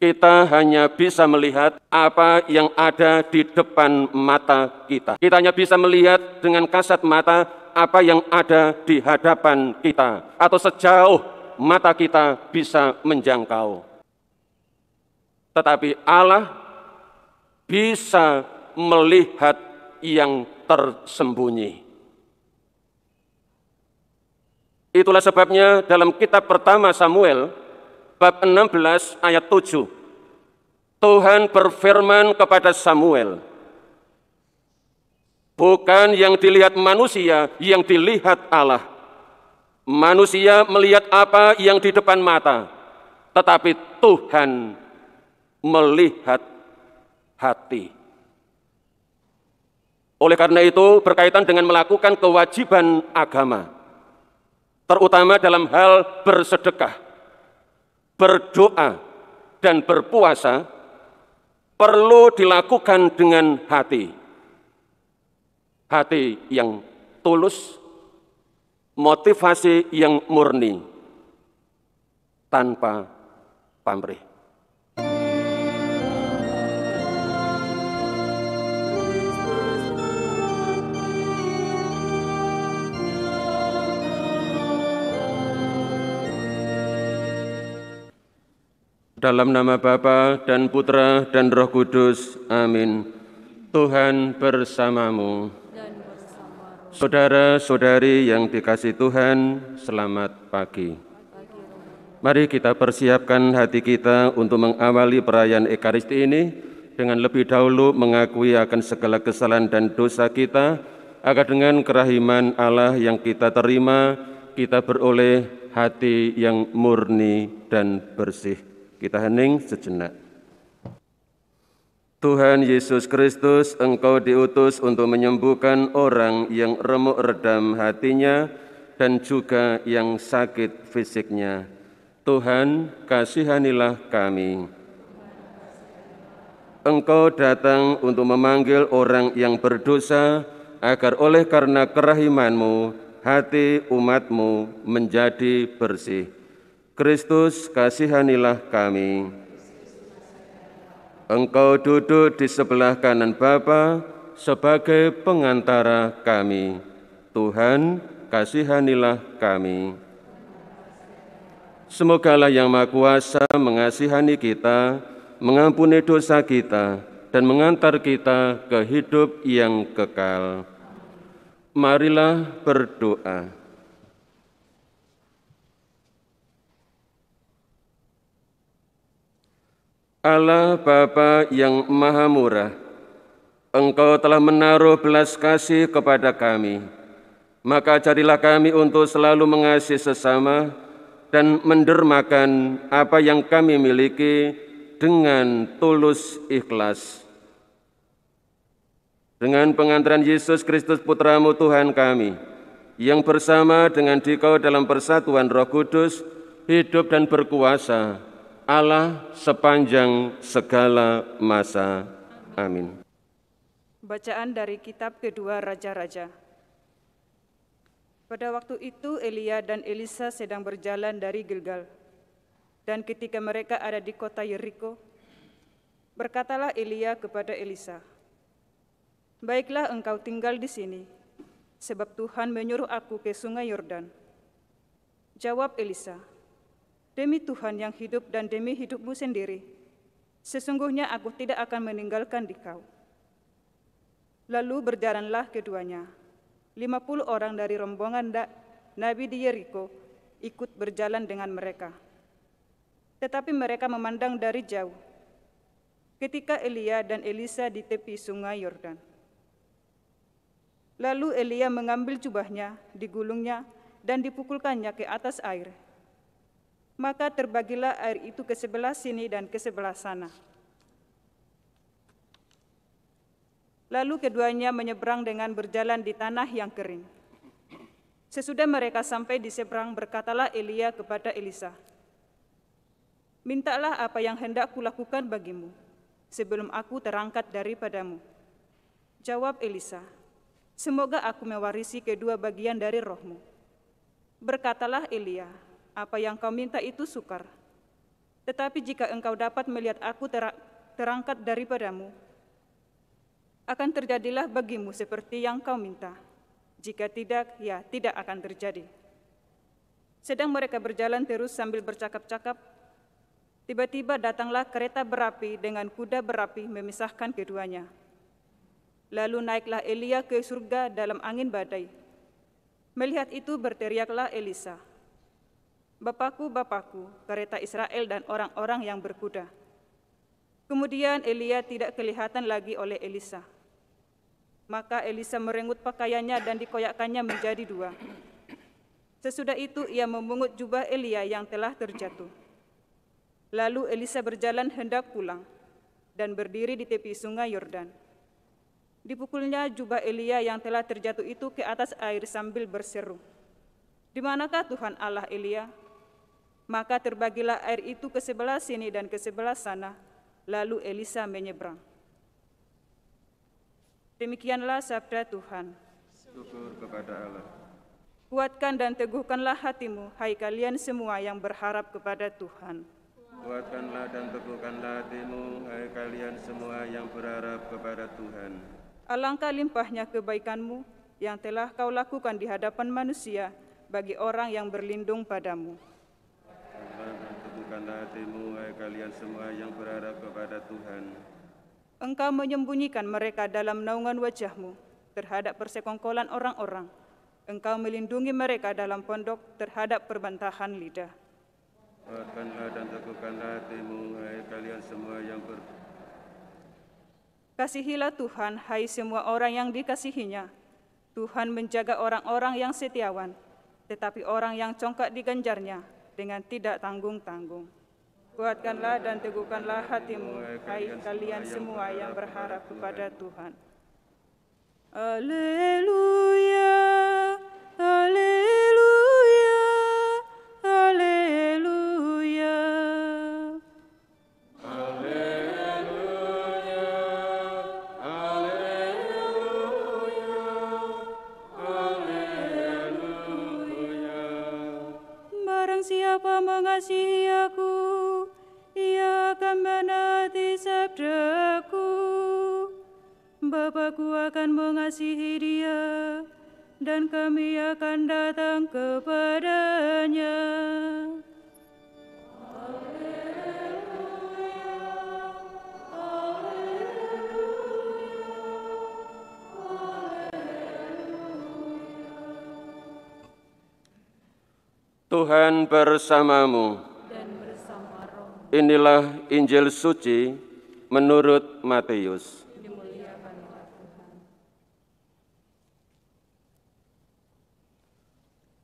kita hanya bisa melihat apa yang ada di depan mata kita. Kita hanya bisa melihat dengan kasat mata apa yang ada di hadapan kita, atau sejauh mata kita bisa menjangkau. Tetapi Allah bisa melihat yang tersembunyi. Itulah sebabnya dalam kitab pertama Samuel bab 16 ayat 7. Tuhan berfirman kepada Samuel, Bukan yang dilihat manusia, yang dilihat Allah. Manusia melihat apa yang di depan mata, tetapi Tuhan melihat hati. Oleh karena itu, berkaitan dengan melakukan kewajiban agama, terutama dalam hal bersedekah berdoa, dan berpuasa perlu dilakukan dengan hati. Hati yang tulus, motivasi yang murni, tanpa pamrih. Dalam nama Bapa dan Putra dan Roh Kudus. Amin. Tuhan bersamamu. Saudara-saudari yang dikasih Tuhan, selamat pagi. Mari kita persiapkan hati kita untuk mengawali perayaan Ekaristi ini dengan lebih dahulu mengakui akan segala kesalahan dan dosa kita, agar dengan kerahiman Allah yang kita terima, kita beroleh hati yang murni dan bersih. Kita hening sejenak. Tuhan Yesus Kristus, Engkau diutus untuk menyembuhkan orang yang remuk redam hatinya dan juga yang sakit fisiknya. Tuhan, kasihanilah kami. Engkau datang untuk memanggil orang yang berdosa, agar oleh karena kerahimanmu, hati umatmu menjadi bersih. Kristus, kasihanilah kami. Engkau duduk di sebelah kanan Bapa sebagai pengantara kami. Tuhan, kasihanilah kami. Semogalah yang Maha Kuasa mengasihani kita, mengampuni dosa kita, dan mengantar kita ke hidup yang kekal. Marilah berdoa. Allah Bapa yang Maha Murah, Engkau telah menaruh belas kasih kepada kami, maka carilah kami untuk selalu mengasihi sesama dan mendermakan apa yang kami miliki dengan tulus ikhlas. Dengan pengantaran Yesus Kristus Putramu Tuhan kami, yang bersama dengan dikau dalam persatuan roh kudus, hidup dan berkuasa Allah sepanjang segala masa. Amin. Bacaan dari kitab kedua Raja-Raja. Pada waktu itu Elia dan Elisa sedang berjalan dari Gilgal. Dan ketika mereka ada di kota Yeriko, berkatalah Elia kepada Elisa, Baiklah engkau tinggal di sini, sebab Tuhan menyuruh aku ke sungai Yordan. Jawab Elisa, Demi Tuhan yang hidup dan demi hidupmu sendiri, sesungguhnya aku tidak akan meninggalkan dikau. Lalu berjalanlah keduanya. Lima puluh orang dari rombongan da, Nabi di Yeriko ikut berjalan dengan mereka. Tetapi mereka memandang dari jauh ketika Elia dan Elisa di tepi sungai Yordan. Lalu Elia mengambil jubahnya, digulungnya, dan dipukulkannya ke atas air maka terbagilah air itu ke sebelah sini dan ke sebelah sana. Lalu keduanya menyeberang dengan berjalan di tanah yang kering. Sesudah mereka sampai di seberang, berkatalah Elia kepada Elisa, Mintalah apa yang hendak kulakukan bagimu, sebelum aku terangkat daripadamu. Jawab Elisa, Semoga aku mewarisi kedua bagian dari rohmu. Berkatalah Elia, apa yang kau minta itu sukar. Tetapi jika engkau dapat melihat aku terangkat daripadamu, akan terjadilah bagimu seperti yang kau minta. Jika tidak, ya tidak akan terjadi. Sedang mereka berjalan terus sambil bercakap-cakap, tiba-tiba datanglah kereta berapi dengan kuda berapi memisahkan keduanya. Lalu naiklah Elia ke surga dalam angin badai. Melihat itu berteriaklah Elisa, Bapakku, Bapakku, kereta Israel dan orang-orang yang berkuda. Kemudian Elia tidak kelihatan lagi oleh Elisa. Maka Elisa merengut pakaiannya dan dikoyakkannya menjadi dua. Sesudah itu ia memungut jubah Elia yang telah terjatuh. Lalu Elisa berjalan hendak pulang dan berdiri di tepi sungai Yordan. Dipukulnya jubah Elia yang telah terjatuh itu ke atas air sambil berseru, "Di manakah Tuhan Allah Elia?" Maka terbagilah air itu ke sebelah sini dan ke sebelah sana. Lalu Elisa menyeberang. Demikianlah sabda Tuhan. Syukur kepada Allah. Kuatkan dan teguhkanlah hatimu, hai kalian semua yang berharap kepada Tuhan. Kuatkanlah dan teguhkanlah hatimu, hai kalian semua yang berharap kepada Tuhan. Alangkah limpahnya kebaikanmu yang telah kau lakukan di hadapan manusia bagi orang yang berlindung padamu hatimu, hai kalian semua yang berharap kepada Tuhan. Engkau menyembunyikan mereka dalam naungan wajahmu terhadap persekongkolan orang-orang. Engkau melindungi mereka dalam pondok terhadap perbantahan lidah. Kuatkanlah dan teguhkanlah hatimu, hai kalian semua yang ber... Kasihilah Tuhan, hai semua orang yang dikasihinya. Tuhan menjaga orang-orang yang setiawan, tetapi orang yang congkak diganjarnya dengan tidak tanggung-tanggung. Kuatkanlah dan teguhkanlah hatimu, hai kalian semua yang berharap kepada Tuhan. Haleluya. dan kami akan datang kepadanya. Tuhan bersamamu. Inilah Injil suci menurut Matius.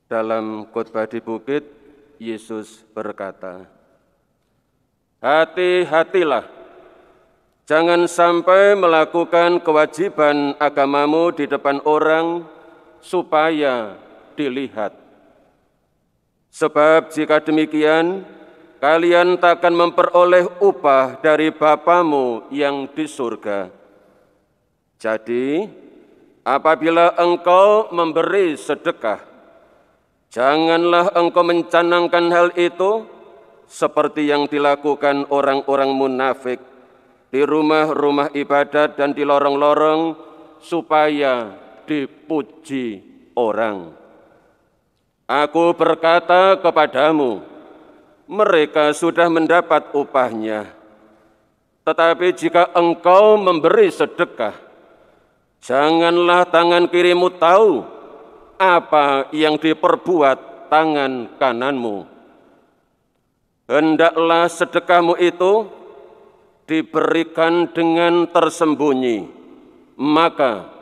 Dalam khotbah di bukit, Yesus berkata, Hati-hatilah, jangan sampai melakukan kewajiban agamamu di depan orang supaya dilihat. Sebab jika demikian, kalian takkan memperoleh upah dari Bapamu yang di surga. Jadi, apabila engkau memberi sedekah, Janganlah engkau mencanangkan hal itu seperti yang dilakukan orang-orang munafik di rumah-rumah ibadat dan di lorong-lorong supaya dipuji orang. Aku berkata kepadamu, mereka sudah mendapat upahnya. Tetapi jika engkau memberi sedekah, janganlah tangan kirimu tahu apa yang diperbuat tangan kananmu. Hendaklah sedekahmu itu diberikan dengan tersembunyi, maka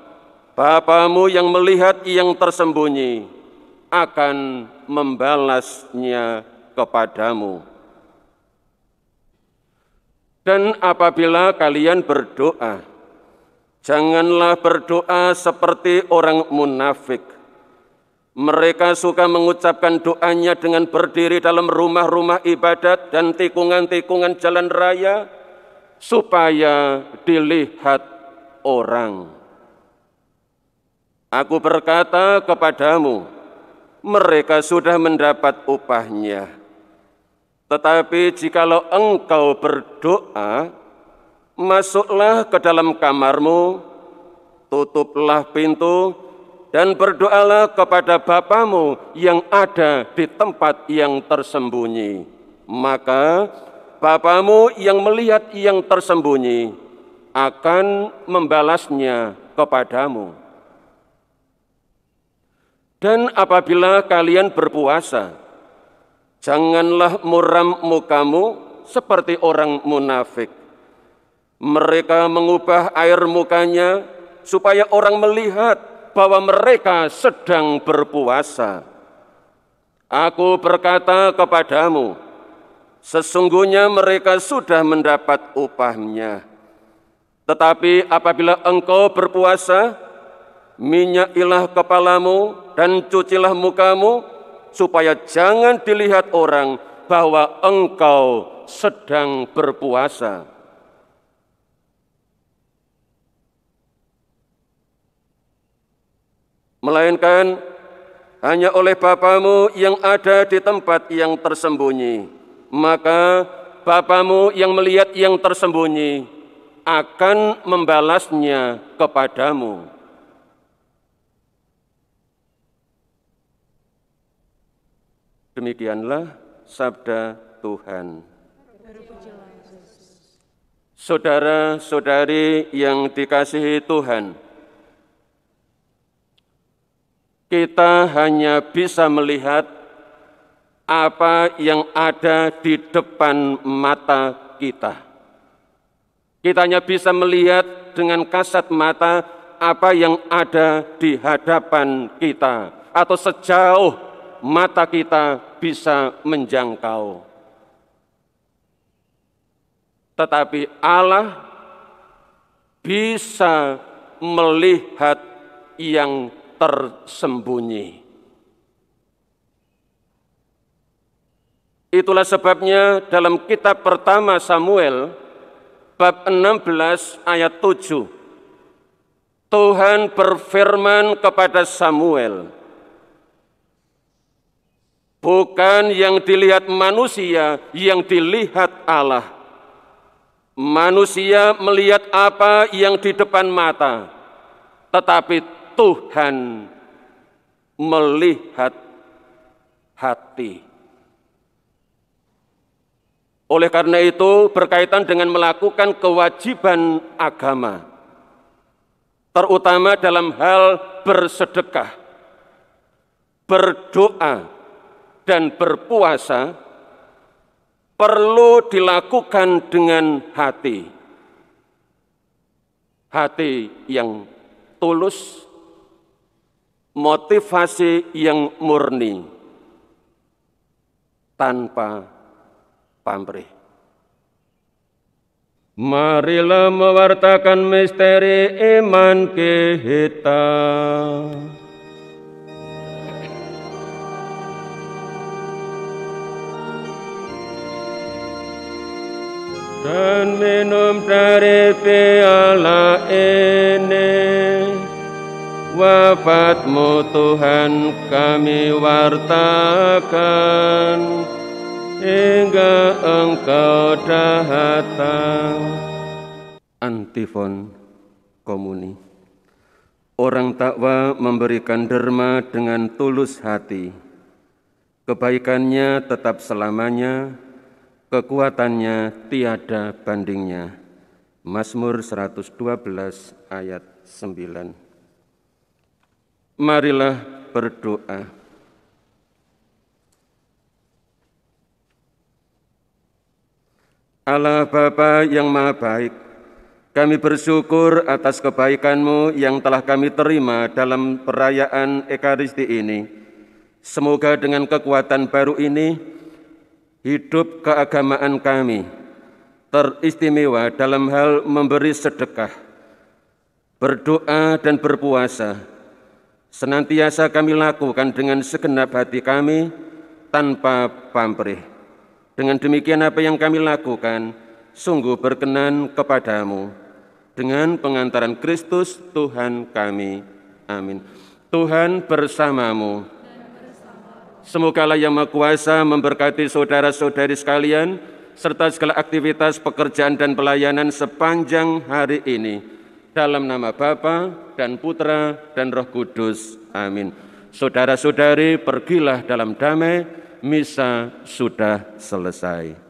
Bapamu yang melihat yang tersembunyi akan membalasnya kepadamu. Dan apabila kalian berdoa, janganlah berdoa seperti orang munafik. Mereka suka mengucapkan doanya dengan berdiri dalam rumah-rumah ibadat dan tikungan-tikungan jalan raya supaya dilihat orang. Aku berkata kepadamu, mereka sudah mendapat upahnya. Tetapi jikalau engkau berdoa, masuklah ke dalam kamarmu, tutuplah pintu dan berdoalah kepada Bapamu yang ada di tempat yang tersembunyi. Maka Bapamu yang melihat yang tersembunyi akan membalasnya kepadamu. Dan apabila kalian berpuasa, janganlah muram mukamu seperti orang munafik. Mereka mengubah air mukanya supaya orang melihat bahwa mereka sedang berpuasa. Aku berkata kepadamu, sesungguhnya mereka sudah mendapat upahnya. Tetapi apabila engkau berpuasa, minyakilah kepalamu dan cucilah mukamu, supaya jangan dilihat orang bahwa engkau sedang berpuasa melainkan hanya oleh Bapamu yang ada di tempat yang tersembunyi. Maka Bapamu yang melihat yang tersembunyi akan membalasnya kepadamu. Demikianlah sabda Tuhan. Saudara-saudari yang dikasihi Tuhan, kita hanya bisa melihat apa yang ada di depan mata kita. Kita hanya bisa melihat dengan kasat mata apa yang ada di hadapan kita atau sejauh mata kita bisa menjangkau. Tetapi Allah bisa melihat yang tersembunyi. Itulah sebabnya dalam kitab pertama Samuel bab 16 ayat 7 Tuhan berfirman kepada Samuel Bukan yang dilihat manusia yang dilihat Allah Manusia melihat apa yang di depan mata tetapi Tuhan melihat hati. Oleh karena itu, berkaitan dengan melakukan kewajiban agama, terutama dalam hal bersedekah, berdoa, dan berpuasa, perlu dilakukan dengan hati, hati yang tulus, motivasi yang murni tanpa pamrih. Marilah mewartakan misteri iman kita. Dan minum dari piala ini wafatmu Tuhan kami wartakan hingga engkau datang antifon komuni orang takwa memberikan derma dengan tulus hati kebaikannya tetap selamanya kekuatannya tiada bandingnya Mazmur 112 ayat 9 Marilah berdoa. Allah Bapa yang Maha Baik, kami bersyukur atas kebaikan-Mu yang telah kami terima dalam perayaan Ekaristi ini. Semoga dengan kekuatan baru ini, hidup keagamaan kami teristimewa dalam hal memberi sedekah, berdoa dan berpuasa, senantiasa kami lakukan dengan segenap hati kami tanpa pamrih. Dengan demikian apa yang kami lakukan sungguh berkenan kepadamu. Dengan pengantaran Kristus Tuhan kami. Amin. Tuhan bersamamu. Semoga Allah yang Maha Kuasa memberkati saudara-saudari sekalian serta segala aktivitas pekerjaan dan pelayanan sepanjang hari ini dalam nama Bapa dan Putra dan Roh Kudus. Amin. Saudara-saudari, pergilah dalam damai, misa sudah selesai.